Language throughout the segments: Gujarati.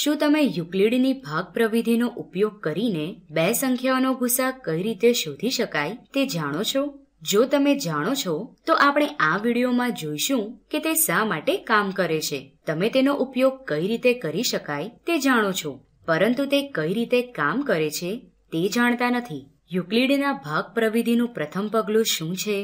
શું તમે યુક્લિડની ભાગ પ્રવિધિનો ઉપયોગ કરીને બે સંખ્યાઓનો ગુસા કઈ રીતે શોધી શકાય તે જાણો છો જો તમે જાણો છો તો આપણે આ વિડીયોમાં જોઈશું કે તે શા માટે કામ કરે છે તમે તેનો ઉપયોગ કઈ રીતે કરી શકાય તે જાણો છો પરંતુ તે કઈ રીતે કામ કરે છે તે જાણતા નથી યુક્લિડના ભાગ પ્રવિધિનું પ્રથમ પગલું શું છે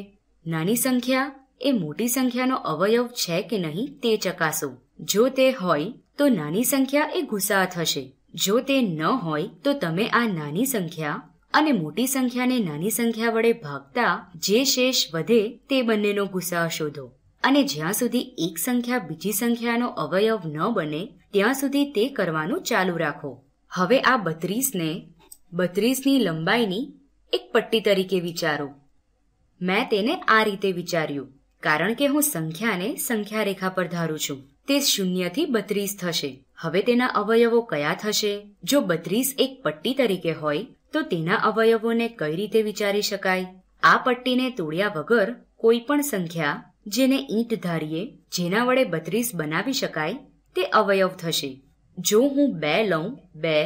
નાની સંખ્યા એ મોટી સંખ્યાનો અવયવ છે કે નહીં તે ચકાસો જો તે હોય તો નાની સંખ્યા એ ગુસા થશે જો તે ન હોય તો તમે આ નાની સંખ્યા અને મોટી સંખ્યાને નાની સંખ્યા વડે ભાગતા જે શેષ વધે તે બંનેનો ગુસા શોધો અને જ્યાં સુધી એક સંખ્યા બીજી સંખ્યાનો અવયવ ન બને ત્યાં સુધી તે કરવાનું ચાલુ રાખો હવે આ બત્રીસને બત્રીસની લંબાઈની એક પટ્ટી તરીકે વિચારો મેં તેને આ રીતે વિચાર્યું કારણ કે હું સંખ્યાને સંખ્યા રેખા પર ધારું છું તે શૂન્યથી બત્રીસ થશે હવે તેના અવયવો કયા થશે જો બત્રીસ એક પટ્ટી તરીકે હોય તો તેના અવયવોને કઈ રીતે વિચારી શકાય આ પટ્ટીને તોડ્યા વગર કોઈ પણ સંખ્યા જેને ઈંટ ધારીએ જેના વડે બત્રીસ બનાવી શકાય તે અવયવ થશે જો હું બે લઉં બે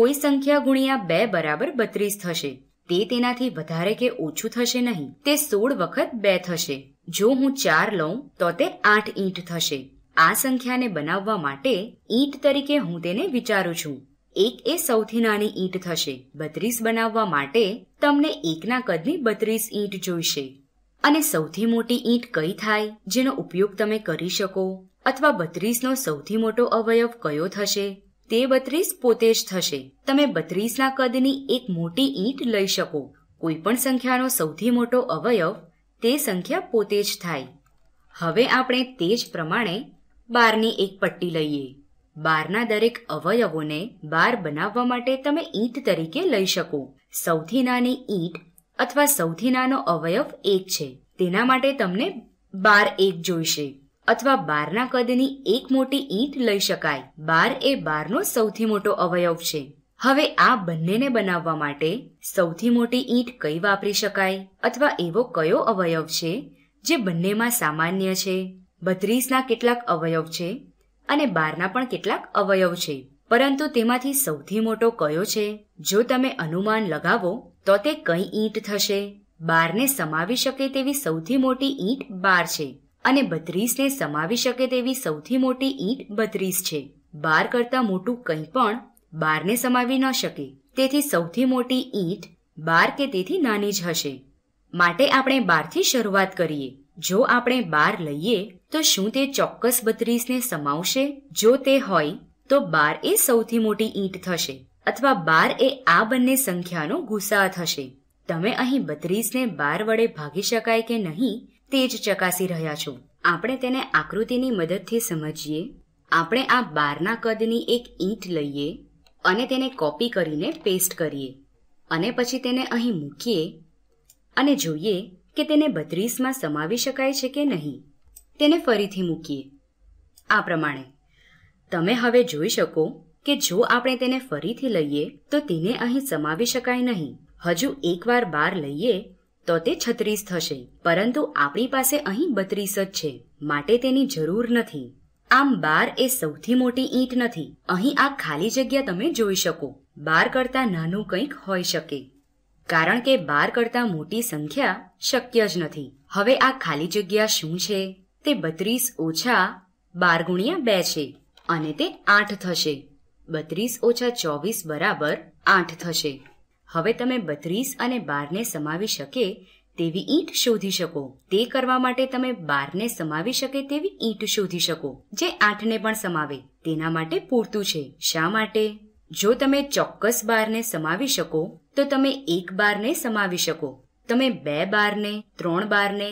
કોઈ સંખ્યા ગુણ્યા બે બરાબર બત્રીસ થશે તે તેનાથી વધારે કે ઓછું થશે નહીં તે સોળ વખત બે થશે જો હું ચાર લઉં તો તે આઠ ઈંટ થશે આ સંખ્યાને બનાવવા માટે ઈંટ તરીકે હું તેને વિચારું છું એક એ સૌથી નાની ઈંટ થશે બત્રીસ બનાવવા માટે તમને એકના કદની બત્રીસ ઈંટ જોઈશે અને સૌથી મોટી ઈંટ કઈ થાય જેનો ઉપયોગ તમે કરી શકો અથવા બત્રીસનો સૌથી મોટો અવયવ કયો થશે તે બત્રીસ પોતે જ થશે તમે બત્રીસના કદની એક મોટી ઈંટ લઈ શકો કોઈપણ સંખ્યાનો સૌથી મોટો અવયવ તે સંખ્યા પોતે જ થાય હવે આપણે તે જ પ્રમાણે બારની એક પટ્ટી લઈએ બારના દરેક અવયવોને બાર બનાવવા માટે તમે ઈંટ તરીકે લઈ શકો સૌથી નાની ઈંટ અથવા સૌથી નાનો અવયવ એક છે તેના માટે તમને બાર એક જોઈશે અથવા બારના કદની એક મોટી ઈંટ લઈ શકાય બાર એ બારનો સૌથી મોટો અવયવ છે હવે આ બંનેને બનાવવા માટે સૌથી મોટી ઈંટ કઈ વાપરી શકાય અથવા એવો કયો અવયવ છે જે બંનેમાં સામાન્ય છે બત્રીસના કેટલાક અવયવ છે અને બારના પણ કેટલાક અવયવ છે પરંતુ તેમાંથી સૌથી મોટો કયો છે જો તમે અનુમાન લગાવો તો તે કઈ ઈંટ થશે બારને સમાવી શકે તેવી સૌથી મોટી ઈંટ બાર છે અને બત્રીસને સમાવી શકે તેવી સૌથી મોટી ઈંટ બત્રીસ છે બાર કરતાં મોટું કંઈ પણ બારને સમાવી ન શકે તેથી સૌથી મોટી ઈંટ બાર કે તેથી નાની જ હશે માટે આપણે બારથી શરૂઆત કરીએ જો આપણે બાર લઈએ તો શું તે ચોક્કસ બત્રીસને સમાવશે જો તે હોય તો બાર એ સૌથી મોટી ઈંટ થશે અથવા બાર એ આ બંને સંખ્યાનો ગુસા થશે તમે અહીં બત્રીસને બાર વડે ભાગી શકાય કે નહીં તે જ ચકાસી રહ્યા છો આપણે તેને આકૃતિની મદદથી સમજીએ આપણે આ બારના કદની એક ઈંટ લઈએ અને તેને કોપી કરીને પેસ્ટ કરીએ અને પછી તેને અહીં મૂકીએ અને જોઈએ કે તેને બત્રીસમાં સમાવી શકાય છે કે નહીં તેને ફરીથી મૂકીએ આ પ્રમાણે તમે હવે જોઈ શકો કે જો આપણે તેને ફરીથી લઈએ તો તેને અહીં સમાવી શકાય નહીં હજુ એકવાર બાર લઈએ તો તે છત્રીસ થશે પરંતુ આપણી પાસે અહીં બત્રીસ જ છે માટે તેની જરૂર નથી આમ બાર એ સૌથી મોટી ઈંટ નથી અહીં આ ખાલી જગ્યા તમે જોઈ શકો બાર કરતાં નાનું કંઈક હોઈ શકે કારણ કે બાર કરતાં મોટી સંખ્યા શક્ય જ નથી હવે આ ખાલી જગ્યા શું છે તે બત્રીસ ઓછા બાર ગુણ્યા બે છે અને તે આઠ થશે બત્રીસ ઓછા ચોવીસ બરાબર આઠ થશે હવે તમે બત્રીસ અને બારને સમાવી શકે તેવી ઈંટ શોધી શકો તે કરવા માટે તમે બારને સમાવી શકે તેવી ઈંટ શોધી શકો જે આઠને પણ સમાવે તેના માટે પૂરતું છે શા માટે જો તમે ચોક્કસ બારને સમાવી શકો તો તમે એક બારને સમાવી શકો તમે બે બારને ત્રણ બારને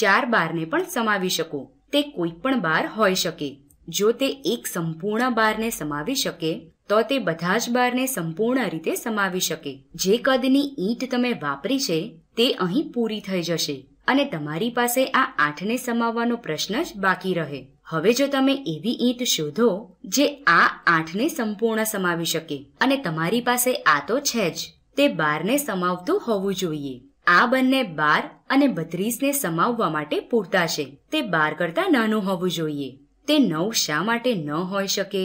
ચાર બારને પણ સમાવી શકો તે કોઈ પણ બાર હોઈ શકે જો તે એક સંપૂર્ણ બારને સમાવી શકે તો તે બધા જ બારને સંપૂર્ણ રીતે સમાવી શકે જે કદની ઈંટ તમે વાપરી છે તે અહીં પૂરી થઈ જશે અને તમારી પાસે આ આઠને સમાવવાનો પ્રશ્ન જ બાકી રહે હવે જો તમે એવી ઈંટ શોધો જે આ આઠને સંપૂર્ણ સમાવી શકે અને તમારી પાસે આ તો છે જ તે બારને સમાવતું હોવું જોઈએ આ બંને બાર અને બત્રીસને સમાવવા માટે પૂરતા છે તે બાર કરતા નાનું હોવું જોઈએ તે નવ શા માટે ન હોઈ શકે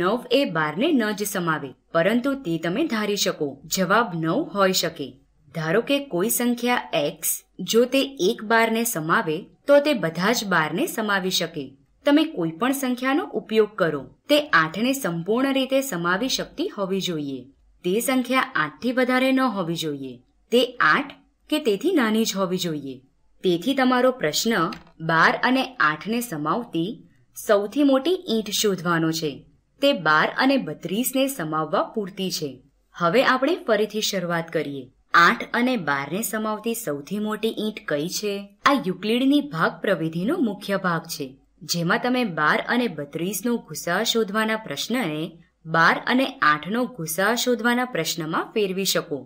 નવ એ બારને ન જ સમાવે પરંતુ તે તમે ધારી શકો જવાબ નવ હોઈ શકે ધારો કે કોઈ સંખ્યા એક્સ જો તે એક બારને સમાવે તો તે બધા જ બારને સમાવી શકે તમે કોઈ પણ સંખ્યાનો ઉપયોગ કરો તે આઠને સંપૂર્ણ રીતે સમાવી શકતી હોવી જોઈએ તે સંખ્યા આઠથી વધારે ન હોવી જોઈએ તે આઠ કે તેથી નાની જ હોવી જોઈએ તેથી તમારો પ્રશ્ન બાર અને આઠને સમાવતી સૌથી મોટી ઈંટ શોધવાનો છે તે બાર અને બત્રીસને સમાવવા પૂરતી છે હવે આપણે ફરીથી શરૂઆત કરીએ આઠ અને બારને સમાવતી સૌથી મોટી ઈંટ કઈ છે આ યુક્લિડની ભાગ પ્રવિધિનો મુખ્ય ભાગ છે જેમાં તમે બાર અને બત્રીસનો ગુસા શોધવાના પ્રશ્નને બાર અને આઠનો ગુસા શોધવાના પ્રશ્નમાં ફેરવી શકો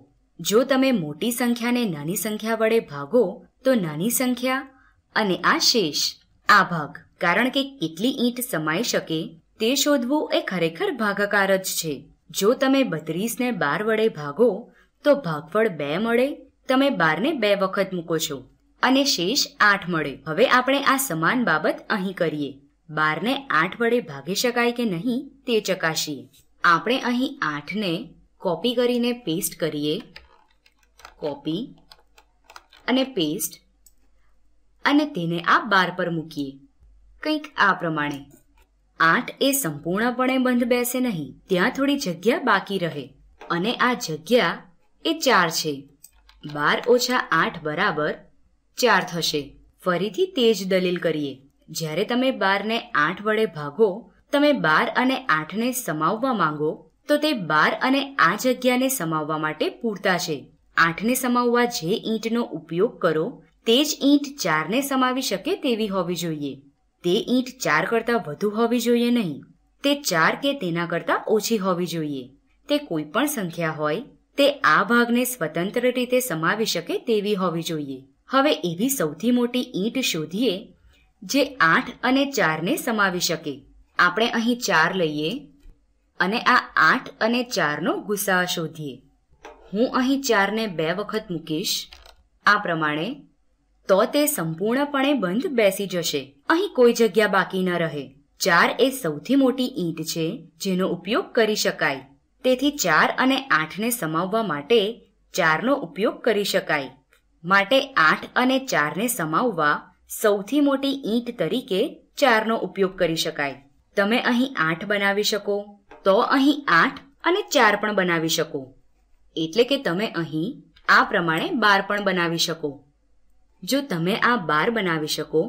જો તમે મોટી સંખ્યાને નાની સંખ્યા વડે ભાગો તો નાની સંખ્યા અને આ શેષ આ ભાગ કારણ કે કેટલી ઈંટ સમાઈ શકે તે શોધવું એ ખરેખર ભાગાકાર જ છે જો તમે બત્રીસને બાર વડે ભાગો તો ભાગફળ બે મળે તમે બારને બે વખત મૂકો છો અને શેષ આઠ મળે હવે આપણે આ સમાન બાબત અહીં કરીએ બારને આઠ વડે ભાગી શકાય કે નહીં તે ચકાસીએ આપણે અહીં આઠને કોપી કરીને પેસ્ટ કરીએ કોપી અને પેસ્ટ અને તેને આ બાર પર મૂકીએ કંઈક આ પ્રમાણે આઠ એ સંપૂર્ણપણે બંધ બેસે નહીં ત્યાં થોડી જગ્યા બાકી રહે અને આ જગ્યા એ ચાર છે બાર ઓછા આઠ બરાબર ચાર થશે ફરીથી તે જ દલીલ કરીએ જ્યારે તમે બારને આઠ વડે ભાગો તમે બાર અને આઠને સમાવવા માંગો તો તે બાર અને આ જગ્યાને સમાવવા માટે પૂરતા છે આઠને સમાવવા જે ઈંટનો ઉપયોગ કરો તે જ ઈંટ ચારને સમાવી શકે તેવી હોવી જોઈએ તે ઈંટ ચાર કરતાં વધુ હોવી જોઈએ નહીં તે ચાર કે તેના કરતાં ઓછી હોવી જોઈએ તે કોઈ પણ સંખ્યા હોય તે આ ભાગને સ્વતંત્ર રીતે સમાવી શકે તેવી હોવી જોઈએ હવે એવી સૌથી મોટી ઈંટ શોધીએ જે આઠ અને ચારને સમાવી શકે આપણે અહીં ચાર લઈએ અને આ આઠ અને ચારનો ગુસા શોધીએ હું અહીં ચારને બે વખત મૂકીશ આ પ્રમાણે તો તે સંપૂર્ણપણે બંધ બેસી જશે અહીં કોઈ જગ્યા બાકી ન રહે ચાર એ સૌથી મોટી ઈંટ છે જેનો ઉપયોગ કરી શકાય તેથી ચાર અને આઠને સમાવવા માટે ચારનો ઉપયોગ કરી શકાય માટે આઠ અને ચારને સમાવવા સૌથી મોટી ઈંટ તરીકે ચારનો ઉપયોગ કરી શકાય તમે અહીં આઠ બનાવી શકો તો અહીં આઠ અને ચાર પણ બનાવી શકો એટલે કે તમે અહીં આ પ્રમાણે બાર પણ બનાવી શકો જો તમે આ બાર બનાવી શકો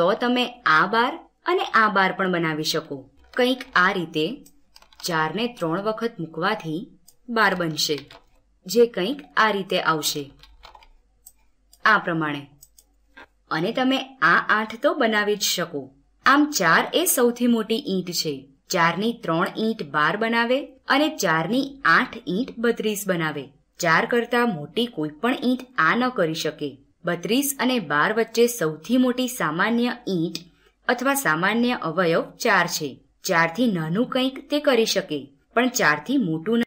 તો તમે આ બાર અને આ બાર પણ બનાવી શકો કંઈક આ રીતે ચારને ત્રણ વખત મૂકવાથી બાર બનશે જે કંઈક આ રીતે આવશે આ પ્રમાણે અને તમે આ આઠ તો બનાવી જ શકો આમ ચાર એ સૌથી મોટી ઈંટ છે ચારની ત્રણ ઈંટ બાર બનાવે અને ચારની આઠ ઈંટ બત્રીસ બનાવે ચાર કરતા મોટી કોઈ પણ ઈંટ આ ન કરી શકે બત્રીસ અને બાર વચ્ચે સૌથી મોટી સામાન્ય ઈંટ અથવા સામાન્ય અવયવ ચાર છે ચારથી નાનું કંઈક તે કરી શકે પણ ચારથી મોટું